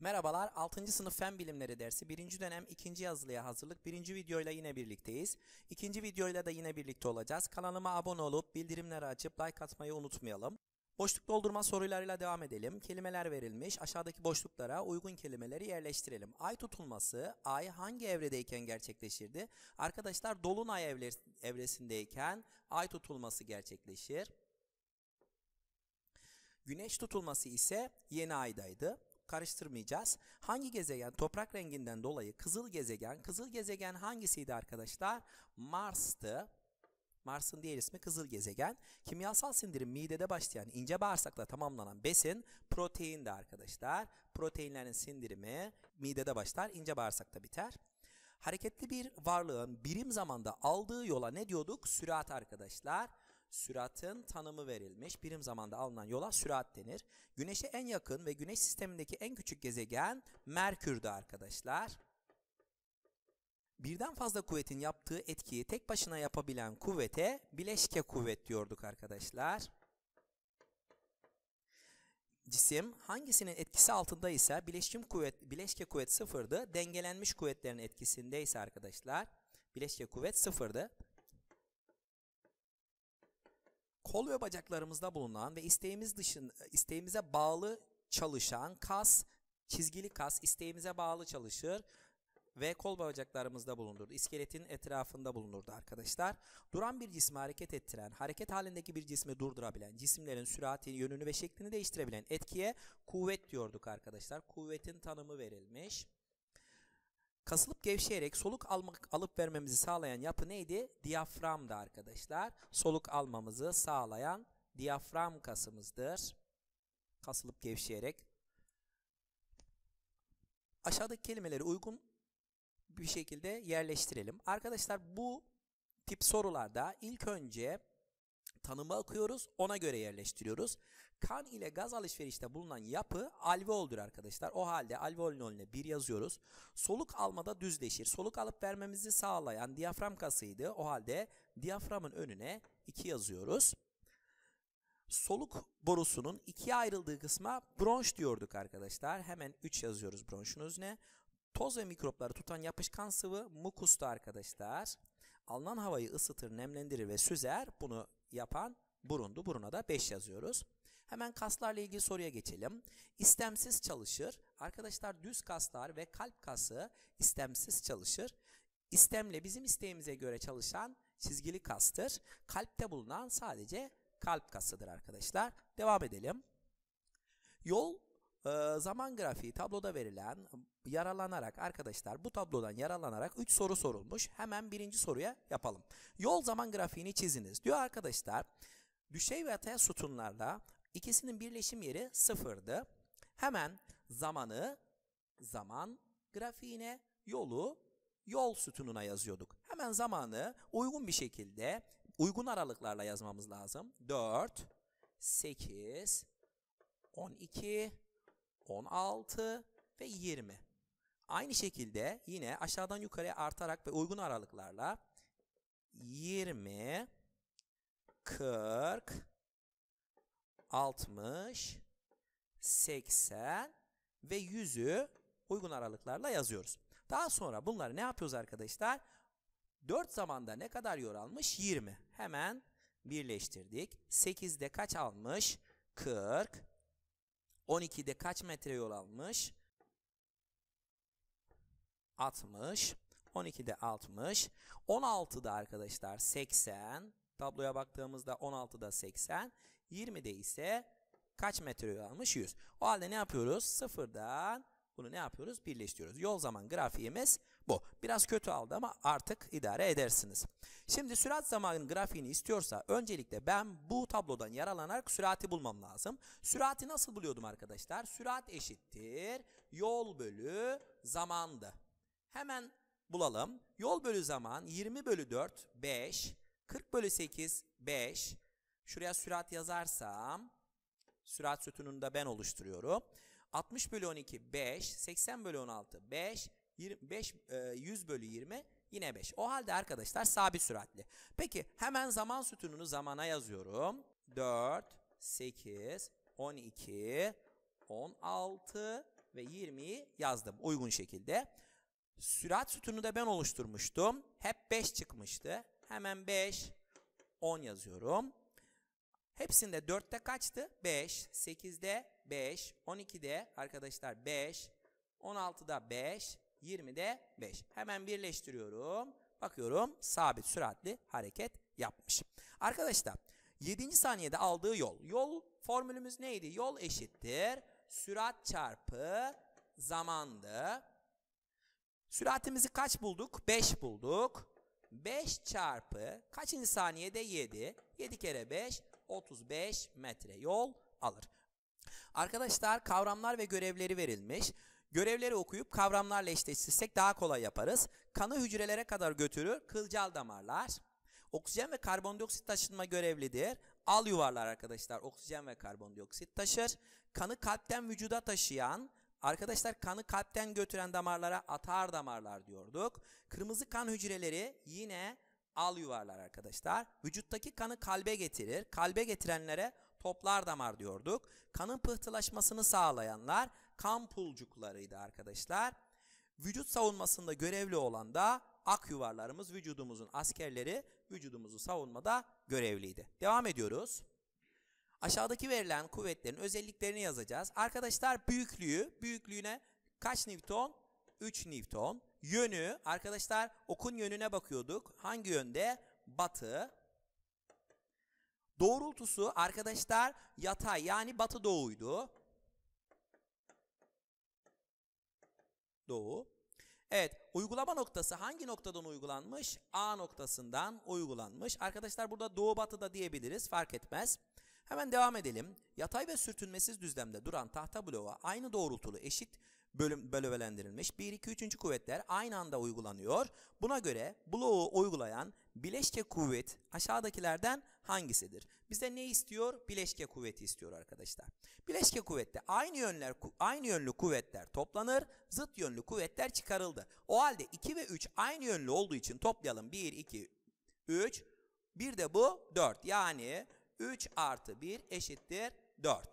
Merhabalar 6. sınıf fen bilimleri dersi 1. dönem 2. yazılıya hazırlık 1. videoyla yine birlikteyiz. 2. videoyla da yine birlikte olacağız. Kanalıma abone olup bildirimleri açıp like atmayı unutmayalım. Boşluk doldurma sorularıyla devam edelim. Kelimeler verilmiş. Aşağıdaki boşluklara uygun kelimeleri yerleştirelim. Ay tutulması, ay hangi evredeyken gerçekleşirdi? Arkadaşlar dolunay evresindeyken ay tutulması gerçekleşir. Güneş tutulması ise yeni aydaydı karıştırmayacağız. Hangi gezegen toprak renginden dolayı kızıl gezegen? Kızıl gezegen hangisiydi arkadaşlar? Mars'tı. Mars'ın diğer ismi kızıl gezegen. Kimyasal sindirim midede başlayan ince bağırsakla tamamlanan besin proteindi arkadaşlar. Proteinlerin sindirimi midede başlar, ince bağırsakta biter. Hareketli bir varlığın birim zamanda aldığı yola ne diyorduk? Sürat arkadaşlar süratin tanımı verilmiş. Birim zamanda alınan yola sürat denir. Güneş'e en yakın ve Güneş sistemindeki en küçük gezegen Merkür'dü arkadaşlar. Birden fazla kuvvetin yaptığı etkiyi tek başına yapabilen kuvvete bileşke kuvvet diyorduk arkadaşlar. Cisim hangisinin etkisi altında ise bileşim kuvvet, bileşke kuvvet sıfırdı. Dengelenmiş kuvvetlerin etkisindeyse arkadaşlar bileşke kuvvet sıfırdı kol ve bacaklarımızda bulunan ve isteğimiz dışın isteğimize bağlı çalışan kas, çizgili kas isteğimize bağlı çalışır ve kol bacaklarımızda bulunur, İskeletin etrafında bulunurdu arkadaşlar. Duran bir cismi hareket ettiren, hareket halindeki bir cismi durdurabilen, cisimlerin süratini, yönünü ve şeklini değiştirebilen etkiye kuvvet diyorduk arkadaşlar. Kuvvetin tanımı verilmiş. Kasılıp gevşeyerek soluk almak, alıp vermemizi sağlayan yapı neydi? Diyaframdı arkadaşlar. Soluk almamızı sağlayan diyafram kasımızdır. Kasılıp gevşeyerek. Aşağıdaki kelimeleri uygun bir şekilde yerleştirelim. Arkadaşlar bu tip sorularda ilk önce tanımı okuyoruz. Ona göre yerleştiriyoruz. Kan ile gaz alışverişte bulunan yapı alveoldur arkadaşlar. O halde alveolün önüne 1 yazıyoruz. Soluk almada düzleşir. Soluk alıp vermemizi sağlayan diyafram kasıydı. O halde diyaframın önüne 2 yazıyoruz. Soluk borusunun ikiye ayrıldığı kısma bronş diyorduk arkadaşlar. Hemen 3 yazıyoruz bronşun özüne. Toz ve mikropları tutan yapışkan sıvı mukustu arkadaşlar. Alınan havayı ısıtır, nemlendirir ve süzer. Bunu yapan burundu. Buruna da 5 yazıyoruz. Hemen kaslarla ilgili soruya geçelim. İstemsiz çalışır. Arkadaşlar düz kaslar ve kalp kası istemsiz çalışır. İstemle bizim isteğimize göre çalışan çizgili kastır. Kalpte bulunan sadece kalp kasıdır arkadaşlar. Devam edelim. Yol ee, zaman grafiği tabloda verilen yaralanarak arkadaşlar bu tablodan yaralanarak 3 soru sorulmuş. Hemen birinci soruya yapalım. Yol zaman grafiğini çiziniz. Diyor arkadaşlar düşey ve yatay sütunlarda ikisinin birleşim yeri sıfırdı. Hemen zamanı zaman grafiğine yolu yol sütununa yazıyorduk. Hemen zamanı uygun bir şekilde uygun aralıklarla yazmamız lazım. 4, 8, 12, 16 ve 20. Aynı şekilde yine aşağıdan yukarıya artarak ve uygun aralıklarla 20, 40, 60, 80 ve 100'ü uygun aralıklarla yazıyoruz. Daha sonra bunları ne yapıyoruz arkadaşlar? 4 zamanda ne kadar yor almış? 20. Hemen birleştirdik. 8'de kaç almış? 40. 12'de kaç metre yol almış? 60. 12'de 60. 16'da arkadaşlar 80. Tabloya baktığımızda 16'da 80. 20'de ise kaç metre yol almış? 100. O halde ne yapıyoruz? Sıfırdan bunu ne yapıyoruz? Birleştiriyoruz. Yol zaman grafiğimiz bu. Biraz kötü aldı ama artık idare edersiniz. Şimdi sürat zamanın grafiğini istiyorsa öncelikle ben bu tablodan yaralanarak sürati bulmam lazım. Sürati nasıl buluyordum arkadaşlar? Sürat eşittir yol bölü zamandı. Hemen bulalım. Yol bölü zaman 20 bölü 4 5, 40 bölü 8 5. Şuraya sürat yazarsam sürat sütununu da ben oluşturuyorum. 60 bölü 12 5, 80 bölü 16 5, 20, 5 100 bölü 20 yine 5. O halde arkadaşlar sabit süratli. Peki hemen zaman sütununu zamana yazıyorum. 4, 8, 12, 16 ve 20'yi yazdım uygun şekilde. Sürat sütununu da ben oluşturmuştum. Hep 5 çıkmıştı. Hemen 5, 10 yazıyorum. Hepsinde 4'te kaçtı? 5, 8'de 5, 12'de arkadaşlar 5, 16'da 5, 20'de 5. Hemen birleştiriyorum. Bakıyorum sabit süratli hareket yapmış. Arkadaşlar 7. saniyede aldığı yol. Yol formülümüz neydi? Yol eşittir. Sürat çarpı zamandı. Süratimizi kaç bulduk? 5 bulduk. 5 çarpı kaçıncı saniyede 7? 7 kere 5 35 metre yol alır. Arkadaşlar kavramlar ve görevleri verilmiş. Görevleri okuyup kavramlarla eşleştirsek daha kolay yaparız. Kanı hücrelere kadar götürür kılcal damarlar. Oksijen ve karbondioksit taşınma görevlidir. Al yuvarlar arkadaşlar oksijen ve karbondioksit taşır. Kanı kalpten vücuda taşıyan, arkadaşlar kanı kalpten götüren damarlara atar damarlar diyorduk. Kırmızı kan hücreleri yine al yuvarlar arkadaşlar. Vücuttaki kanı kalbe getirir. Kalbe getirenlere toplar damar diyorduk. Kanın pıhtılaşmasını sağlayanlar kan pulcuklarıydı arkadaşlar. Vücut savunmasında görevli olan da ak yuvarlarımız, vücudumuzun askerleri vücudumuzu savunmada görevliydi. Devam ediyoruz. Aşağıdaki verilen kuvvetlerin özelliklerini yazacağız. Arkadaşlar büyüklüğü, büyüklüğüne kaç Newton? 3 Newton. Yönü, arkadaşlar okun yönüne bakıyorduk. Hangi yönde? Batı. Doğrultusu arkadaşlar yatay yani batı doğuydu. Doğu. Evet uygulama noktası hangi noktadan uygulanmış? A noktasından uygulanmış. Arkadaşlar burada doğu batı da diyebiliriz fark etmez. Hemen devam edelim. Yatay ve sürtünmesiz düzlemde duran tahta bloğa aynı doğrultulu eşit bölüm, bölüvelendirilmiş 1, 2, 3. kuvvetler aynı anda uygulanıyor. Buna göre bloğu uygulayan bileşke kuvvet aşağıdakilerden hangisidir? Bize ne istiyor? Bileşke kuvveti istiyor arkadaşlar. Bileşke kuvvette aynı yönler aynı yönlü kuvvetler toplanır, zıt yönlü kuvvetler çıkarıldı. O halde 2 ve 3 aynı yönlü olduğu için toplayalım. 1, 2, 3. Bir de bu 4. Yani 3 artı 1 eşittir 4.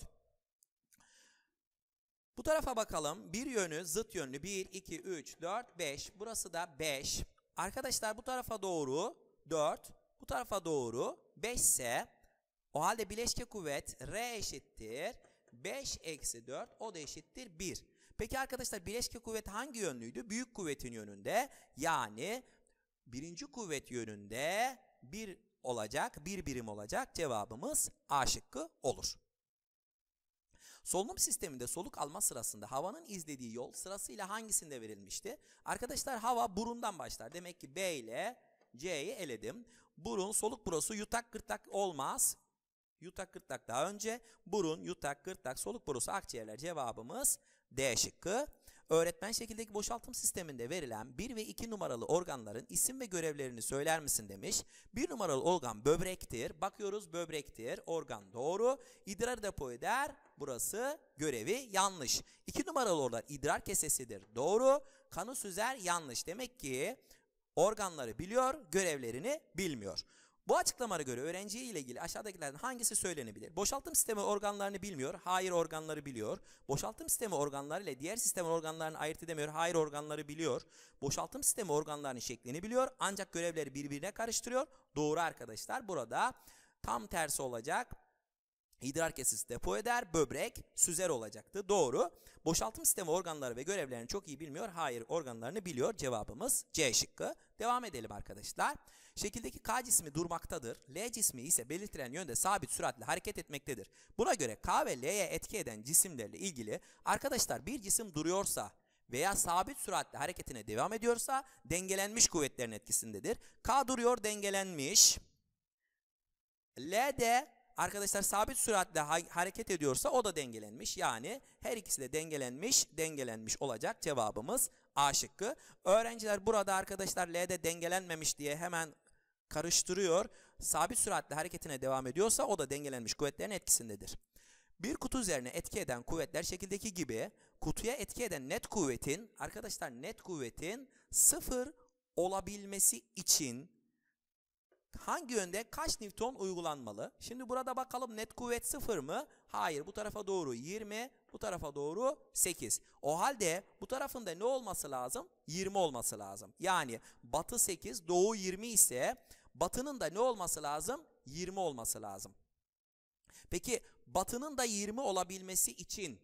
Bu tarafa bakalım. Bir yönü zıt yönlü. 1, 2, 3, 4, 5. Burası da 5. Arkadaşlar bu tarafa doğru 4, bu tarafa doğru 5 ise o halde bileşke kuvvet R eşittir 5 eksi 4 o da eşittir 1. Peki arkadaşlar bileşke kuvvet hangi yönlüydü? Büyük kuvvetin yönünde yani birinci kuvvet yönünde 1 olacak, 1 bir birim olacak cevabımız A şıkkı olur. Solunum sisteminde soluk alma sırasında havanın izlediği yol sırasıyla hangisinde verilmişti? Arkadaşlar hava burundan başlar. Demek ki B ile C'yi eledim. Burun, soluk burası yutak gırtlak olmaz. Yutak gırtlak daha önce. Burun, yutak gırtlak, soluk borusu, akciğerler cevabımız D şıkkı. Öğretmen şekildeki boşaltım sisteminde verilen 1 ve 2 numaralı organların isim ve görevlerini söyler misin demiş. 1 numaralı organ böbrektir. Bakıyoruz böbrektir. Organ doğru. İdrar depoyu der Burası görevi yanlış. 2 numaralı organ idrar kesesidir. Doğru. Kanı süzer yanlış. Demek ki Organları biliyor, görevlerini bilmiyor. Bu açıklamara göre öğrenciye ile ilgili aşağıdakilerden hangisi söylenebilir? Boşaltım sistemi organlarını bilmiyor, hayır organları biliyor. Boşaltım sistemi organları ile diğer sistem organlarını ayırt edemiyor, hayır organları biliyor. Boşaltım sistemi organlarının şeklini biliyor ancak görevleri birbirine karıştırıyor. Doğru arkadaşlar burada tam tersi olacak. İdrar kesisi depo eder, böbrek süzer olacaktı. Doğru. Boşaltım sistemi organları ve görevlerini çok iyi bilmiyor. Hayır, organlarını biliyor. Cevabımız C şıkkı. Devam edelim arkadaşlar. Şekildeki K cismi durmaktadır. L cismi ise belirtilen yönde sabit süratle hareket etmektedir. Buna göre K ve L'ye etki eden cisimlerle ilgili arkadaşlar bir cisim duruyorsa veya sabit süratle hareketine devam ediyorsa dengelenmiş kuvvetlerin etkisindedir. K duruyor dengelenmiş. L de arkadaşlar sabit süratle ha hareket ediyorsa o da dengelenmiş. Yani her ikisi de dengelenmiş, dengelenmiş olacak cevabımız A şıkkı. Öğrenciler burada arkadaşlar L'de dengelenmemiş diye hemen karıştırıyor. Sabit süratle hareketine devam ediyorsa o da dengelenmiş kuvvetlerin etkisindedir. Bir kutu üzerine etki eden kuvvetler şekildeki gibi kutuya etki eden net kuvvetin arkadaşlar net kuvvetin sıfır olabilmesi için hangi yönde kaç Newton uygulanmalı? Şimdi burada bakalım net kuvvet sıfır mı? Hayır bu tarafa doğru 20 bu tarafa doğru 8. O halde bu tarafında ne olması lazım? 20 olması lazım. Yani batı 8 doğu 20 ise batının da ne olması lazım? 20 olması lazım. Peki batının da 20 olabilmesi için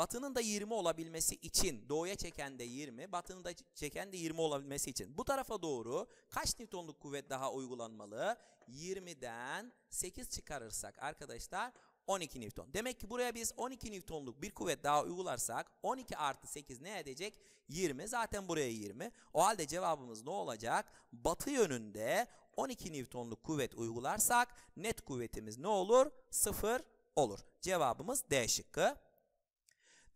Batının da 20 olabilmesi için doğuya çeken de 20, batının da çeken de 20 olabilmesi için. Bu tarafa doğru kaç Newtonluk kuvvet daha uygulanmalı? 20'den 8 çıkarırsak arkadaşlar 12 Newton. Demek ki buraya biz 12 Newtonluk bir kuvvet daha uygularsak 12 artı 8 ne edecek? 20. Zaten buraya 20. O halde cevabımız ne olacak? Batı yönünde 12 Newtonluk kuvvet uygularsak net kuvvetimiz ne olur? 0 olur. Cevabımız D şıkkı.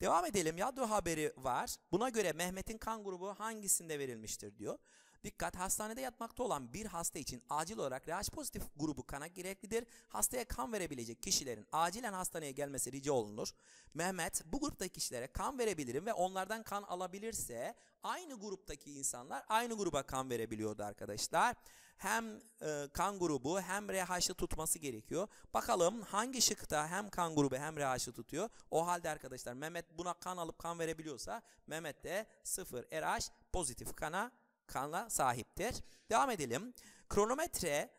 Devam edelim. Yadro haberi var. Buna göre Mehmet'in kan grubu hangisinde verilmiştir diyor. Dikkat hastanede yatmakta olan bir hasta için acil olarak RH pozitif grubu kana gereklidir. Hastaya kan verebilecek kişilerin acilen hastaneye gelmesi rica olunur. Mehmet bu gruptaki kişilere kan verebilirim ve onlardan kan alabilirse aynı gruptaki insanlar aynı gruba kan verebiliyordu arkadaşlar. Hem e, kan grubu hem RH'ı tutması gerekiyor. Bakalım hangi şıkta hem kan grubu hem RH'ı tutuyor. O halde arkadaşlar Mehmet buna kan alıp kan verebiliyorsa Mehmet de 0 RH pozitif kana kana sahiptir. Devam edelim. Kronometre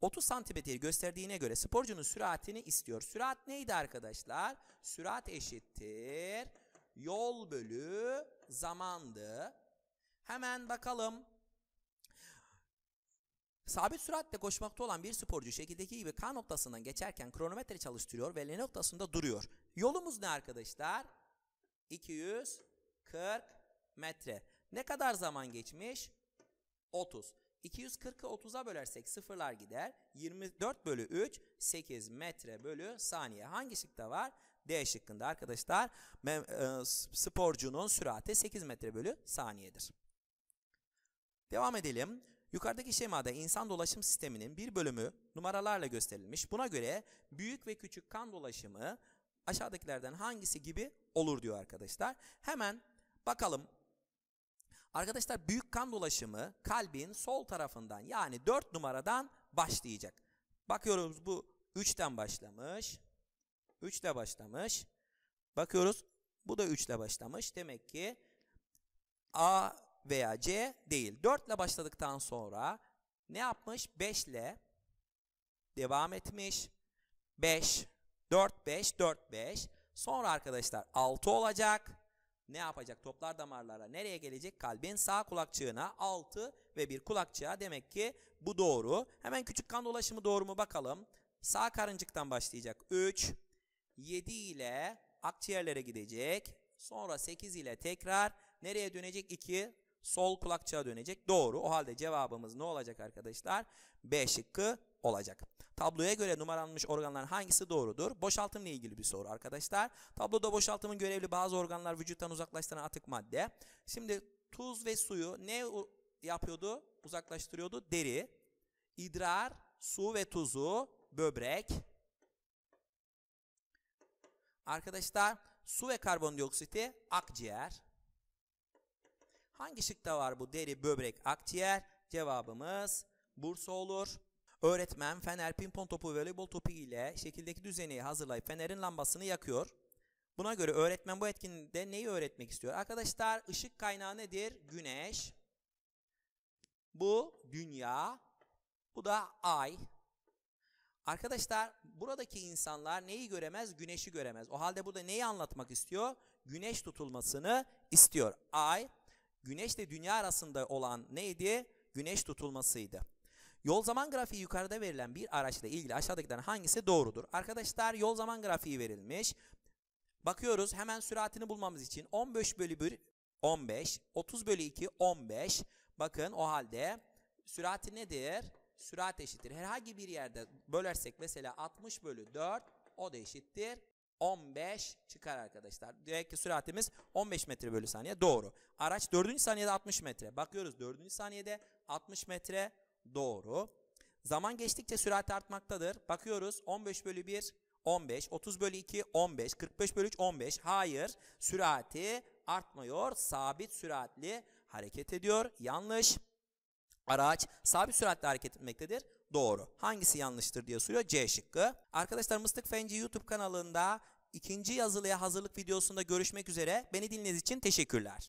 30 santimetreyi gösterdiğine göre sporcunun süratini istiyor. Sürat neydi arkadaşlar? Sürat eşittir. Yol bölü zamandı. Hemen bakalım. Sabit süratle koşmakta olan bir sporcu şekildeki gibi K noktasından geçerken kronometre çalıştırıyor ve L noktasında duruyor. Yolumuz ne arkadaşlar? 240 metre. Ne kadar zaman geçmiş? 30. 240'ı 30'a bölersek sıfırlar gider. 24 bölü 3 8 metre bölü saniye. Hangi şıkta var? D şıkkında arkadaşlar. E, sporcunun sürati 8 metre bölü saniyedir. Devam edelim. Yukarıdaki şemada insan dolaşım sisteminin bir bölümü numaralarla gösterilmiş. Buna göre büyük ve küçük kan dolaşımı aşağıdakilerden hangisi gibi olur diyor arkadaşlar. Hemen bakalım Arkadaşlar büyük kan dolaşımı kalbin sol tarafından yani 4 numaradan başlayacak. Bakıyoruz bu 3'ten başlamış. 3 ile başlamış. Bakıyoruz bu da 3 ile başlamış. Demek ki A veya C değil. 4 ile başladıktan sonra ne yapmış? 5 ile devam etmiş. 5, 4, 5, 4, 5. Sonra arkadaşlar 6 olacak ne yapacak? Toplar damarlara nereye gelecek? Kalbin sağ kulakçığına 6 ve bir kulakçığa demek ki bu doğru. Hemen küçük kan dolaşımı doğru mu bakalım. Sağ karıncıktan başlayacak 3, 7 ile akciğerlere gidecek. Sonra 8 ile tekrar nereye dönecek? 2, sol kulakçığa dönecek. Doğru. O halde cevabımız ne olacak arkadaşlar? B şıkkı olacak. Tabloya göre numaralanmış organların hangisi doğrudur? Boşaltımla ilgili bir soru arkadaşlar. Tabloda boşaltımın görevli bazı organlar vücuttan uzaklaştıran atık madde. Şimdi tuz ve suyu ne yapıyordu? Uzaklaştırıyordu. Deri, idrar, su ve tuzu, böbrek. Arkadaşlar su ve karbondioksiti akciğer. Hangi şıkta var bu deri, böbrek, akciğer? Cevabımız Bursa olur. Öğretmen fener, pimpon topu, voleybol topu ile şekildeki düzeni hazırlayıp fenerin lambasını yakıyor. Buna göre öğretmen bu etkinde neyi öğretmek istiyor? Arkadaşlar ışık kaynağı nedir? Güneş. Bu dünya. Bu da ay. Arkadaşlar buradaki insanlar neyi göremez? Güneşi göremez. O halde burada neyi anlatmak istiyor? Güneş tutulmasını istiyor. Ay, güneşle dünya arasında olan neydi? Güneş tutulmasıydı. Yol zaman grafiği yukarıda verilen bir araçla ilgili aşağıdakilerden hangisi doğrudur? Arkadaşlar yol zaman grafiği verilmiş. Bakıyoruz hemen süratini bulmamız için 15 bölü 1 15, 30 bölü 2 15. Bakın o halde sürati nedir? Sürat eşittir. Herhangi bir yerde bölersek mesela 60 bölü 4 o da eşittir. 15 çıkar arkadaşlar. Demek süratimiz 15 metre bölü saniye doğru. Araç 4. saniyede 60 metre. Bakıyoruz 4. saniyede 60 metre Doğru. Zaman geçtikçe sürat artmaktadır. Bakıyoruz 15 bölü 1 15, 30 bölü 2 15, 45 bölü 3 15. Hayır sürati artmıyor. Sabit süratli hareket ediyor. Yanlış. Araç sabit süratle hareket etmektedir. Doğru. Hangisi yanlıştır diye soruyor. C şıkkı. Arkadaşlar Mıstık Fenci YouTube kanalında ikinci yazılıya hazırlık videosunda görüşmek üzere. Beni dinlediğiniz için teşekkürler.